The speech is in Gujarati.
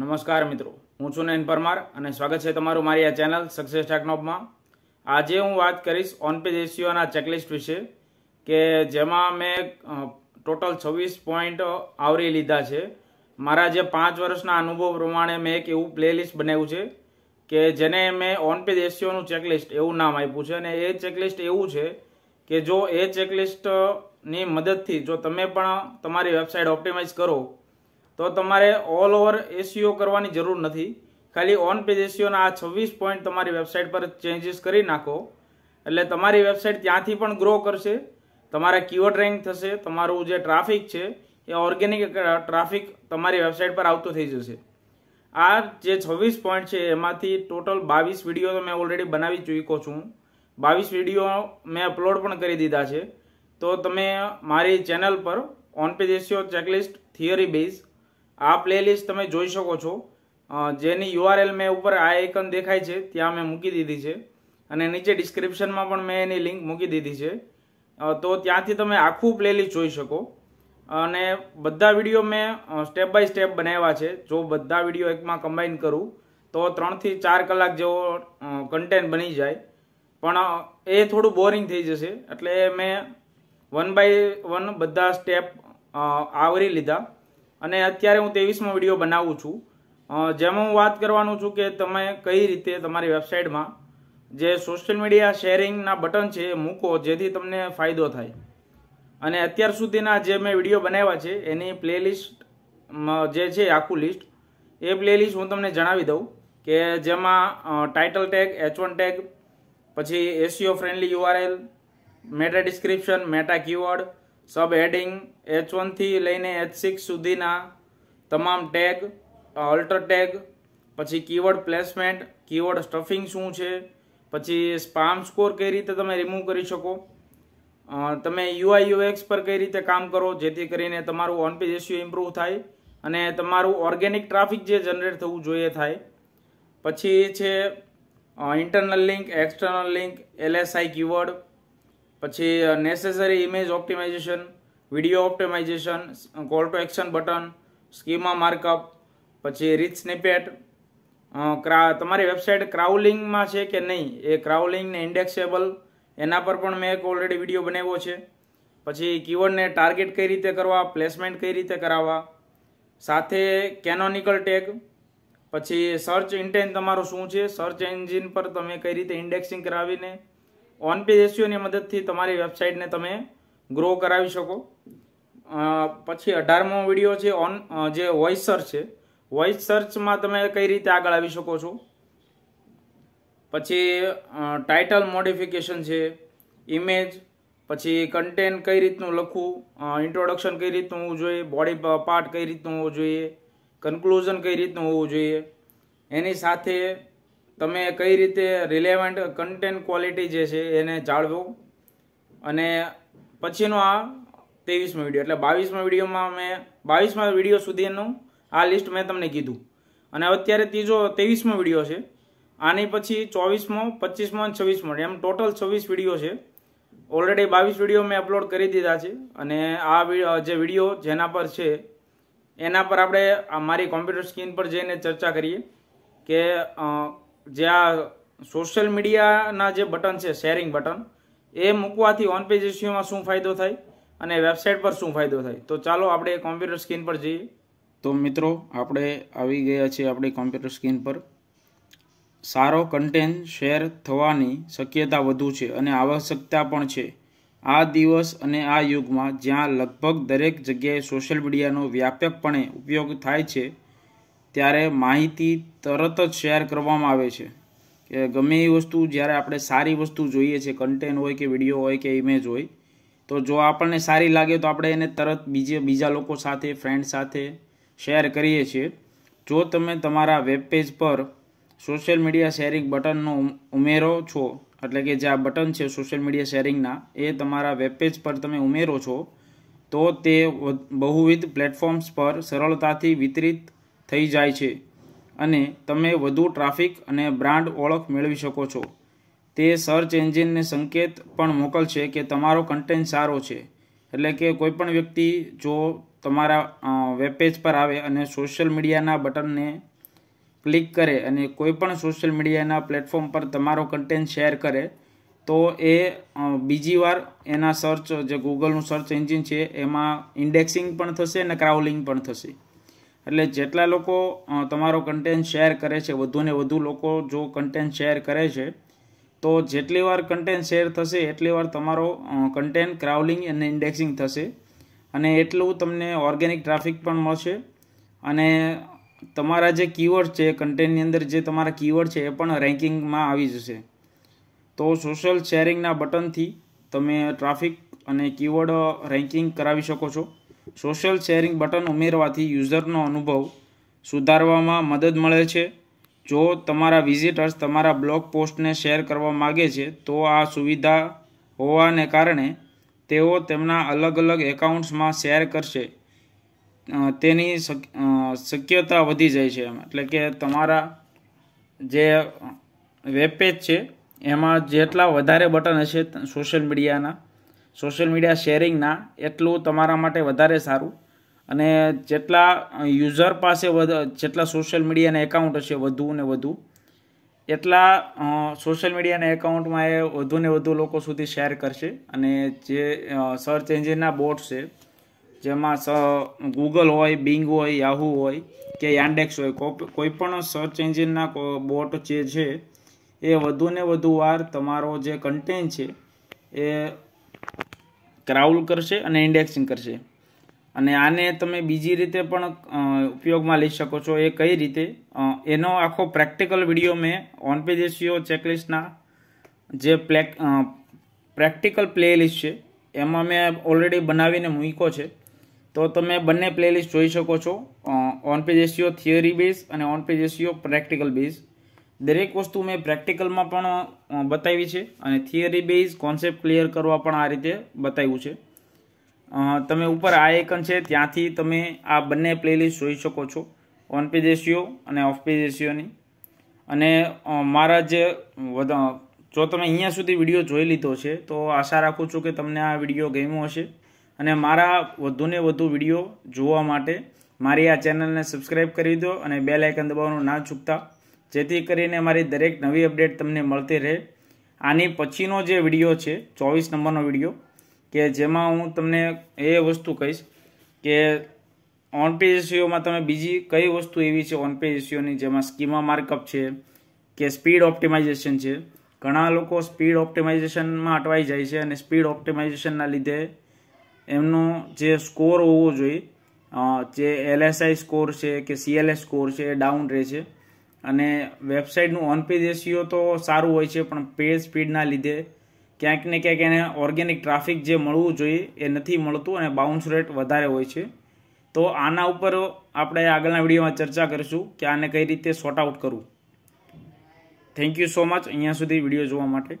નમસ્કાર મિત્રો હું છું નયન પરમાર અને સ્વાગત છે તમારું મારી આ ચેનલ સક્સેસ ટેકનોપમાં આજે હું વાત કરીશ ઓનપેજ એસીઓના ચેકલિસ્ટ વિશે કે જેમાં મેં ટોટલ છવ્વીસ પોઈન્ટ આવરી લીધા છે મારા જે પાંચ વર્ષના અનુભવ પ્રમાણે મેં એક એવું પ્લેલિસ્ટ બનાવ્યું છે કે જેને મેં ઓનપેજ એસીઓનું ચેકલિસ્ટ એવું નામ આપ્યું છે અને એ ચેકલિસ્ટ એવું છે કે જો એ ચેકલિસ્ટની મદદથી જો તમે પણ તમારી વેબસાઇટ ઓપ્ટિમાઇઝ કરો તો તમારે ઓલ ઓવર એસીઓ કરવાની જરૂર નથી ખાલી ઓન પેજ એસીઓના આ છવ્વીસ પોઈન્ટ તમારી વેબસાઇટ પર ચેન્જીસ કરી નાખો એટલે તમારી વેબસાઇટ ત્યાંથી પણ ગ્રો કરશે તમારા કીવર્ડ રેન્ક થશે તમારું જે ટ્રાફિક છે એ ઓર્ગેનિક ટ્રાફિક તમારી વેબસાઇટ પર આવતો થઈ જશે આ જે છવ્વીસ પોઈન્ટ છે એમાંથી ટોટલ બાવીસ વિડીયો તો મેં ઓલરેડી બનાવી ચૂકો છું બાવીસ વિડીયો મેં અપલોડ પણ કરી દીધા છે તો તમે મારી ચેનલ પર on page SEO checklist theory base આ પ્લેલિસ્ટ તમે જોઈ શકો છો જેની યુઆરએલ મેં ઉપર આ એકન દેખાય છે ત્યાં મેં મૂકી દીધી છે અને નીચે ડિસ્ક્રિપ્શનમાં પણ મેં એની લિંક મૂકી દીધી છે તો ત્યાંથી તમે આખું પ્લેલિસ્ટ જોઈ શકો અને બધા વિડીયો મેં સ્ટેપ બાય સ્ટેપ બનાવ્યા છે જો બધા વિડીયો એકમાં કમ્બાઈન કરું તો ત્રણથી ચાર કલાક જેવો કન્ટેન્ટ બની જાય પણ એ થોડું બોરિંગ થઈ જશે એટલે મેં વન બાય વન બધા સ્ટેપ આવરી લીધા અને અત્યારે હું તેવીસમો વિડીયો બનાવું છું જેમાં હું વાત કરવાનું છું કે તમે કઈ રીતે તમારી વેબસાઇટમાં જે સોશિયલ મીડિયા શેરિંગના બટન છે એ મૂકો જેથી તમને ફાયદો થાય અને અત્યાર સુધીના જે મેં વિડીયો બનાવ્યા છે એની પ્લેલિસ્ટ જે છે આખું લિસ્ટ એ પ્લેલિસ્ટ હું તમને જણાવી દઉં કે જેમાં title tag H one tag પછી SEO friendly URL meta description meta keyword sub heading H વનથી લઈને એચ સિક્સ સુધીના તમામ ટેગ અલ્ટર ટેગ પછી કીવર્ડ પ્લેસમેન્ટ કીવર્ડ સ્ટફિંગ શું છે પછી સ્પામ સ્કોર કઈ રીતે તમે રિમૂવ કરી શકો તમે યુઆઈ યુએક્સ પર કઈ રીતે કામ કરો જેથી કરીને તમારું ઓનપેજ રેશિયો ઇમ્પ્રૂવ થાય અને તમારું ઓર્ગેનિક ટ્રાફિક જે જનરેટ થવું જોઈએ થાય પછી છે internal link external link LSI keyword પછી necessary image optimisation video optimisation call to action button schema markup પછી રીચ ક્રા તમારી વેબસાઇટ ક્રાઉલિંગમાં છે કે નહીં એ ક્રાઉલિંગને ઇન્ડેક્સેબલ એના પર પણ મેં એક ઓલરેડી વિડીયો બનાવ્યો છે પછી કીવર્ડને ટાર્ગેટ કઈ રીતે કરવા પ્લેસમેન્ટ કઈ રીતે કરાવવા સાથે કેનોનિકલ ટેગ પછી સર્ચ ઇન્ટેન તમારું શું છે સર્ચ એન્જિન પર તમે કઈ રીતે ઇન્ડેક્સિંગ કરાવીને ઓન પેજ એસઈઓની મદદથી તમારી વેબસાઇટને તમે ગ્રો કરાવી શકો પછી અઢારમો વિડીયો છે ઓન જે વોઇસ સર્ચ છે વોઇસ સર્ચમાં તમે કઈ રીતે આગળ આવી શકો છો પછી ટાઇટલ મોડિફિકેશન છે ઇમેજ પછી કન્ટેન્ટ કઈ રીતનું લખવું ઇન્ટ્રોડક્શન કઈ રીતનું હોવું જોઈએ બોડી પાર્ટ કઈ રીતનું હોવું જોઈએ કન્ક્લુઝન કઈ રીતનું હોવું જોઈએ એની સાથે તમે કઈ રીતે રિલેવન્ટ કન્ટેન્ટ ક્વોલિટી જે છે એને જાળવો અને પછીનો આ ત્રેવીસમો વિડીયો એટલે બાવીસમો વિડીયોમાં મેં બાવીસમા વિડીયો સુધીનું આ લિસ્ટ મેં તમને કીધું અને અત્યારે ત્રીજો ત્રેવીસમો વિડીયો છે આની પછી ચોવીસમો પચીસમો અને છવ્વીસમો એમ ટોટલ છવ્વીસ વિડીયો છે ઓલરેડી બાવીસ વિડીયો મેં અપલોડ કરી દીધા છે અને આ જે વિડીયો જેના પર છે એના પર આપણે મારી કોમ્પ્યુટર સ્ક્રીન પર જઈને ચર્ચા કરીએ કે જે આ સોશિયલ મીડિયાના જે બટન છે શેરિંગ બટન એ મૂકવાથી ઓન પેજ ઇસ્યુમાં શું ફાયદો થાય અને વેબસાઇટ પર શું ફાયદો થાય તો ચાલો આપણે કોમ્પ્યુટર સ્ક્રીન પર જઈએ તો મિત્રો આપણે આવી ગયા છીએ આપણી કોમ્પ્યુટર સ્ક્રીન પર સારો કન્ટેન્ટ શેર થવાની શક્યતા વધુ છે અને આવશ્યકતા પણ છે આ દિવસ અને આ યુગમાં જ્યાં લગભગ દરેક જગ્યાએ સોશિયલ મીડિયાનો વ્યાપકપણે ઉપયોગ થાય છે ત્યારે માહિતી તરત જ શેર કરવામાં આવે છે કે ગમે એ વસ્તુ જ્યારે આપણે સારી વસ્તુ જોઈએ છે કન્ટેન્ટ હોય કે વિડીયો હોય કે ઇમેજ હોય તો જો આપણને સારી લાગે તો આપણે એને તરત બીજે બીજા લોકો સાથે ફ્રેન્ડ સાથે શેર કરીએ છીએ જો તમે તમારા વેબ પેજ પર સોશિયલ મીડિયા શેરિંગ બટનનો ઉમેરો છો એટલે કે જે આ બટન છે સોશિયલ મીડિયા શેરિંગના એ તમારા વેબપેજ પર તમે ઉમેરો છો તો તે બહુવિધ પ્લેટફોર્મ્સ પર સરળતાથી વિતરિત થઈ જાય છે અને તમે વધુ ટ્રાફિક અને બ્રાન્ડ ઓળખ મેળવી શકો છો તે સર્ચ એન્જિનને સંકેત પણ મોકલશે કે તમારો કન્ટેન્ટ સારો છે એટલે કે કોઈપણ વ્યક્તિ જો તમારા વેબપેજ પર આવે અને સોશિયલ મીડિયાના બટનને ક્લિક કરે અને કોઈપણ સોશિયલ મીડિયાના પ્લેટફોર્મ પર તમારો કન્ટેન્ટ શેર કરે તો એ બીજી વાર એના સર્ચ જે ગૂગલનું સર્ચ એન્જિન છે એમાં ઇન્ડેક્સિંગ પણ થશે અને ક્રાઉલિંગ પણ થશે એટલે જેટલા લોકો તમારો કન્ટેન્ટ શેર કરે છે વધુને વધુ લોકો જો કન્ટેન્ટ શેર કરે છે તો જેટલી વાર કન્ટેન્ટ શેર થશે એટલી વાર તમારો કન્ટેન્ટ ક્રાઉલિંગ અને ઇન્ડેક્સિંગ થશે અને એટલું તમને ઓર્ગેનિક ટ્રાફિક પણ મળશે અને તમારા જે કીવર્ડ છે કન્ટેન્ટની અંદર જે તમારા કીવર્ડ છે એ પણ રેન્કિંગમાં આવી જશે તો સોશિયલ શેરિંગના બટનથી તમે ટ્રાફિક અને કીવર્ડ રેન્કિંગ કરાવી શકો છો સોશિયલ શેરિંગ બટન ઉમેરવાથી યુઝરનો અનુભવ સુધારવામાં મદદ મળે છે જો તમારા વિઝિટર્સ તમારા બ્લોગ પોસ્ટને શેર કરવા માગે છે તો આ સુવિધા હોવાને કારણે તેઓ તેમના અલગ અલગ એકાઉન્ટ્સમાં શેર કરશે તેની શક્યતા વધી જાય છે એમ એટલે કે તમારા જે વેબ છે એમાં જેટલા વધારે બટન હશે સોશિયલ મીડિયાના સોશિયલ મીડિયા શેરિંગના એટલું તમારા માટે વધારે સારું અને જેટલા યુઝર પાસે જેટલા સોશિયલ મીડિયાના એકાઉન્ટ હશે વધુ ને વધુ એટલા સોશિયલ મીડિયાના એકાઉન્ટમાં એ વધુ ને વધુ લોકો સુધી શેર કરશે અને જે સર્ચ એન્જિનના બોટ છે જેમાં સ ગૂગલ હોય બિંગ હોય યાહુ હોય કે યાન્ડેક્સ હોય કોઈ પણ સર્ચ એન્જિનના બોટ જે છે એ વધુને વધુ વાર તમારો જે કન્ટેન્ટ છે એ ક્રાઉલ કરશે અને ઇન્ડેક્સિંગ કરશે અને આને તમે બીજી રીતે પણ ઉપયોગમાં લઈ શકો છો એ કઈ રીતે એનો આખો પ્રેક્ટિકલ વિડીયો મેં ઓન પેજ એસીઓ ચેકલિસ્ટના જે પ્લેક પ્રેક્ટિકલ પ્લેલિસ્ટ છે એમાં મેં ઓલરેડી બનાવીને મૂક્યો છે તો તમે બંને પ્લેલિસ્ટ જોઈ શકો છો on page SEO theory base અને on page SEO practical base દરેક વસ્તુ મેં પ્રેક્ટિકલમાં પણ બતાવી છે અને થિયરી બેઝ કોન્સેપ્ટ ક્લિયર કરવા પણ આ રીતે બતાવ્યું છે તમે ઉપર આ એકન છે ત્યાંથી તમે આ બંને પ્લેલિસ્ટ જોઈ શકો છો ઓન પેજ એસીઓ અને ઓફ પેજ એસીઓની અને મારા જે જો તમે અહીંયા સુધી વિડીયો જોઈ લીધો છે તો આશા રાખું છું કે તમને આ વિડીયો ગમ્યો હશે અને મારા વધુને વધુ વિડીયો જોવા માટે મારી આ ચેનલને સબસ્ક્રાઈબ કરી દો અને બેલ આઇકન દબાવવાનું ના ચૂકતા જેથી કરીને મારી દરેક નવી અપડેટ તમને મળતી રહે આની પછીનો જે વિડીયો છે ચોવીસ નંબરનો વિડીયો કે જેમાં હું તમને એ વસ્તુ કહીશ કે ઓન પેજ એસીઓમાં તમે બીજી કઈ વસ્તુ એવી છે ઓન પેજ એસીઓની જેમાં સ્કીમા માર્કઅપ છે કે સ્પીડ ઓપ્ટિમાઇઝેશન છે ઘણા લોકો સ્પીડ ઓપ્ટિમાઇઝેશનમાં અટવાઈ જાય છે અને સ્પીડ ઓપ્ટિમાઇઝેશનના લીધે એમનો જે સ્કોર હોવો જોઈએ જે એલએસઆઈ સ્કોર છે કે સીએલએસ સ્કોર છે એ ડાઉન રહે છે અને વેબસાઇટનું ઓનપેજ એસીઓ તો સારું હોય છે પણ પેજ સ્પીડના લીધે ક્યાંક ને ક્યાંક એને ઓર્ગેનિક ટ્રાફિક જે મળવું જોઈએ એ નથી મળતું અને બાઉન્સ રેટ વધારે હોય છે તો આના ઉપર આપણે આગળના વિડીયોમાં ચર્ચા કરીશું કે આને કઈ રીતે સોર્ટ આઉટ કરવું થેન્ક યુ સો મચ અહીંયા સુધી વિડીયો જોવા માટે